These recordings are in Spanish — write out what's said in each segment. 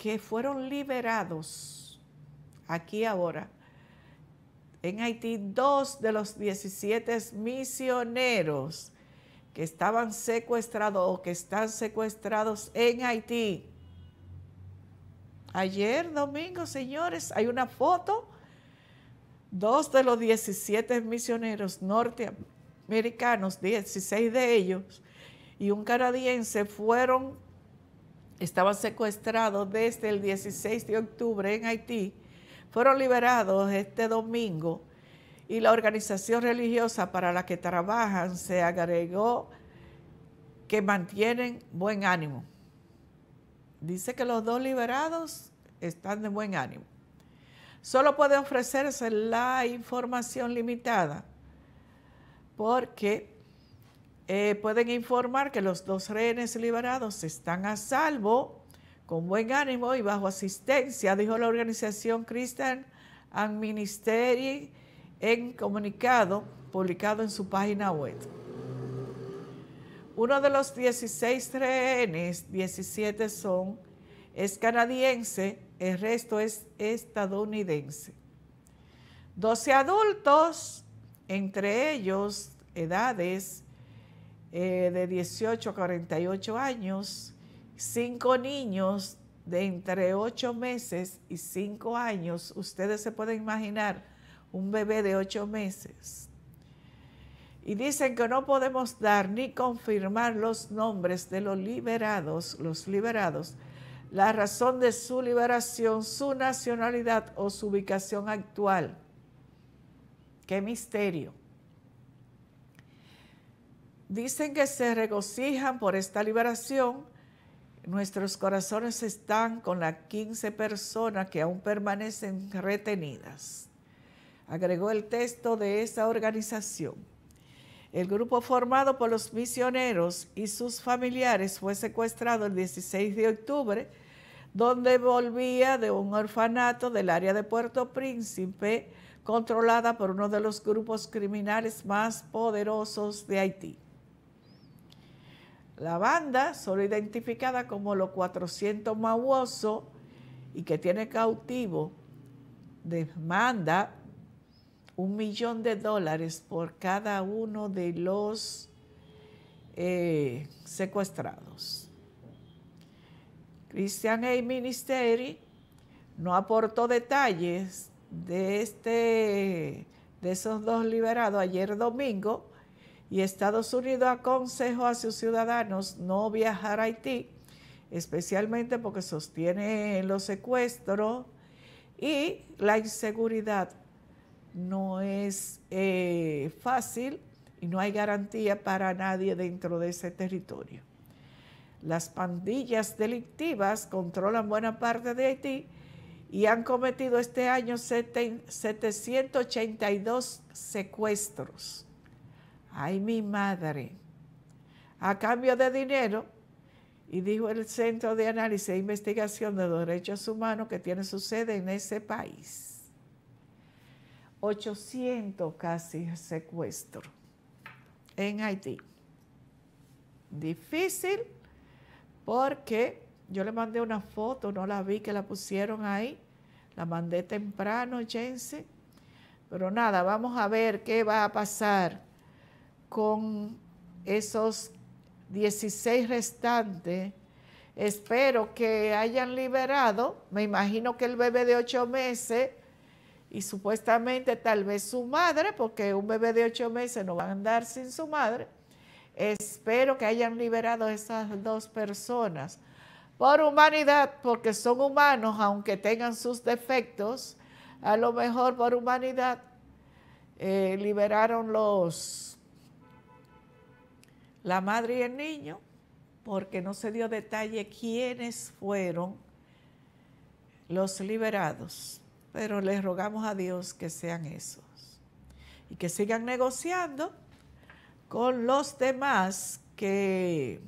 que fueron liberados aquí ahora. En Haití, dos de los 17 misioneros que estaban secuestrados o que están secuestrados en Haití. Ayer, domingo, señores, hay una foto. Dos de los 17 misioneros norteamericanos, 16 de ellos, y un canadiense fueron estaban secuestrados desde el 16 de octubre en Haití, fueron liberados este domingo y la organización religiosa para la que trabajan se agregó que mantienen buen ánimo. Dice que los dos liberados están de buen ánimo. Solo puede ofrecerse la información limitada porque eh, pueden informar que los dos rehenes liberados están a salvo, con buen ánimo y bajo asistencia, dijo la organización Christian and en comunicado publicado en su página web. Uno de los 16 rehenes, 17 son, es canadiense, el resto es estadounidense. 12 adultos, entre ellos edades eh, de 18 a 48 años, cinco niños de entre 8 meses y 5 años, ustedes se pueden imaginar un bebé de 8 meses. Y dicen que no podemos dar ni confirmar los nombres de los liberados, los liberados, la razón de su liberación, su nacionalidad o su ubicación actual. Qué misterio. Dicen que se regocijan por esta liberación. Nuestros corazones están con las 15 personas que aún permanecen retenidas. Agregó el texto de esa organización. El grupo formado por los misioneros y sus familiares fue secuestrado el 16 de octubre, donde volvía de un orfanato del área de Puerto Príncipe, controlada por uno de los grupos criminales más poderosos de Haití. La banda, solo identificada como los 400 mauoso y que tiene cautivo, demanda un millón de dólares por cada uno de los eh, secuestrados. Christian A. Ministeri no aportó detalles de, este, de esos dos liberados ayer domingo, y Estados Unidos aconsejó a sus ciudadanos no viajar a Haití, especialmente porque sostiene los secuestros y la inseguridad no es eh, fácil y no hay garantía para nadie dentro de ese territorio. Las pandillas delictivas controlan buena parte de Haití y han cometido este año 782 secuestros ay mi madre, a cambio de dinero, y dijo el Centro de Análisis e Investigación de Derechos Humanos que tiene su sede en ese país. 800 casi secuestros en Haití. Difícil porque yo le mandé una foto, no la vi que la pusieron ahí, la mandé temprano, Jensen. Pero nada, vamos a ver qué va a pasar con esos 16 restantes. Espero que hayan liberado, me imagino que el bebé de 8 meses y supuestamente tal vez su madre, porque un bebé de 8 meses no va a andar sin su madre. Espero que hayan liberado esas dos personas por humanidad, porque son humanos, aunque tengan sus defectos, a lo mejor por humanidad eh, liberaron los la madre y el niño, porque no se dio detalle quiénes fueron los liberados, pero les rogamos a Dios que sean esos y que sigan negociando con los demás que,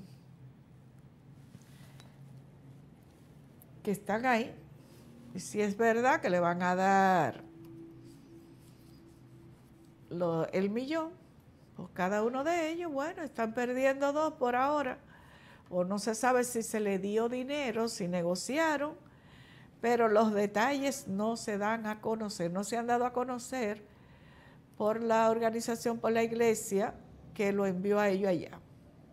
que están ahí. Y si es verdad que le van a dar el millón, pues cada uno de ellos, bueno, están perdiendo dos por ahora. O no se sabe si se le dio dinero, si negociaron, pero los detalles no se dan a conocer, no se han dado a conocer por la organización, por la iglesia que lo envió a ellos allá.